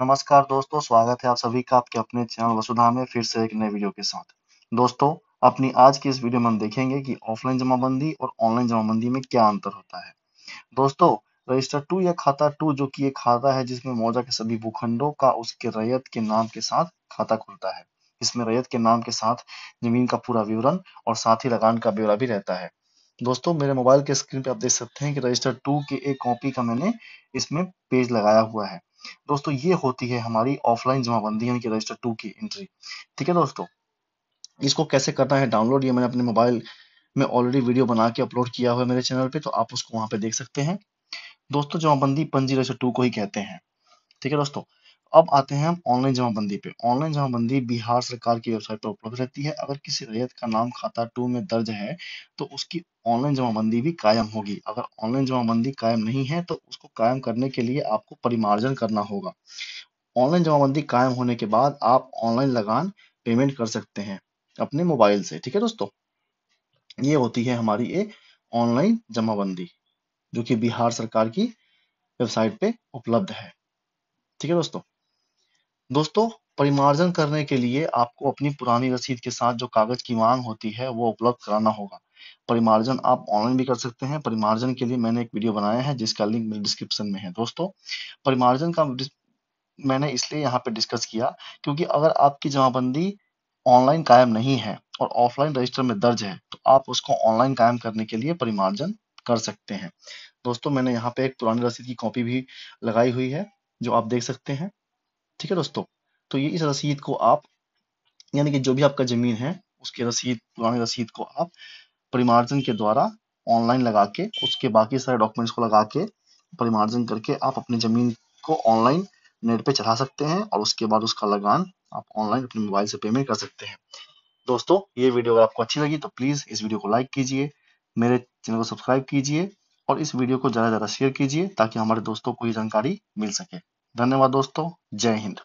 नमस्कार दोस्तों स्वागत है आप सभी का आपके अपने चैनल वसुधा में फिर से एक नए वीडियो के साथ दोस्तों अपनी आज की इस वीडियो में हम देखेंगे कि ऑफलाइन जमाबंदी और ऑनलाइन जमाबंदी में क्या अंतर होता है दोस्तों रजिस्टर टू या खाता टू जो कि एक खाता है जिसमें मौजा के सभी भूखंडों का उसके रैयत के नाम के साथ खाता खुलता है इसमें रैयत के नाम के साथ जमीन का पूरा विवरण और साथ ही लगान का ब्यौरा भी रहता है दोस्तों मेरे मोबाइल के स्क्रीन पे आप देख सकते हैं कि रजिस्टर टू के एक कॉपी का मैंने इसमें पेज लगाया हुआ है दोस्तों ये होती है हमारी ऑफलाइन जमाबंदी यानी कि रजिस्टर टू की एंट्री ठीक है दोस्तों इसको कैसे करना है डाउनलोड ये मैंने अपने मोबाइल में ऑलरेडी वीडियो बना के अपलोड किया हुआ है मेरे चैनल पे तो आप उसको वहां पे देख सकते हैं दोस्तों जमाबंदी पंजी रजिस्टर टू को ही कहते हैं ठीक है दोस्तों अब आते हैं हम ऑनलाइन जमाबंदी पे ऑनलाइन जमाबंदी बिहार सरकार की वेबसाइट पर उपलब्ध रहती है अगर किसी रैयत का नाम खाता टू में दर्ज है तो उसकी ऑनलाइन जमाबंदी भी कायम होगी अगर ऑनलाइन जमाबंदी कायम नहीं है तो उसको कायम करने के लिए आपको परिमार्जन करना होगा ऑनलाइन जमाबंदी कायम होने के बाद आप ऑनलाइन लगान पेमेंट कर सकते हैं अपने मोबाइल से ठीक है दोस्तों ये होती है हमारी ये ऑनलाइन जमाबंदी जो कि बिहार सरकार की वेबसाइट पे उपलब्ध है ठीक है दोस्तों दोस्तों परिमार्जन करने के लिए आपको अपनी पुरानी रसीद के साथ जो कागज की मांग होती है वो उपलब्ध कराना होगा परिमार्जन आप ऑनलाइन भी कर सकते हैं परिमार्जन के लिए मैंने एक वीडियो बनाया है जिसका लिंक मेरे डिस्क्रिप्शन में है दोस्तों परिमार्जन का मैंने इसलिए यहाँ पे डिस्कस किया क्योंकि अगर आपकी जमाबंदी ऑनलाइन कायम नहीं है और ऑफलाइन रजिस्टर में दर्ज है तो आप उसको ऑनलाइन कायम करने के लिए परिमार्जन कर सकते हैं दोस्तों मैंने यहाँ पे एक पुरानी रसीद की कॉपी भी लगाई हुई है जो आप देख सकते हैं ठीक है दोस्तों तो ये इस रसीद को आप यानी कि जो भी आपका जमीन है उसके रसीद पुरानी रसीद को आप परिमार्जन के द्वारा ऑनलाइन लगा के उसके बाकी सारे डॉक्यूमेंट्स को लगा के परिमार्जन करके आप अपनी जमीन को ऑनलाइन नेट पे चढ़ा सकते हैं और उसके बाद उसका लगान आप ऑनलाइन अपने मोबाइल से पेमेंट कर सकते हैं दोस्तों ये वीडियो अगर आपको अच्छी लगी तो प्लीज़ इस वीडियो को लाइक कीजिए मेरे चैनल को सब्सक्राइब कीजिए और इस वीडियो को ज़्यादा से ज़्यादा शेयर कीजिए ताकि हमारे दोस्तों को ये जानकारी मिल सके धन्यवाद दोस्तों जय हिंद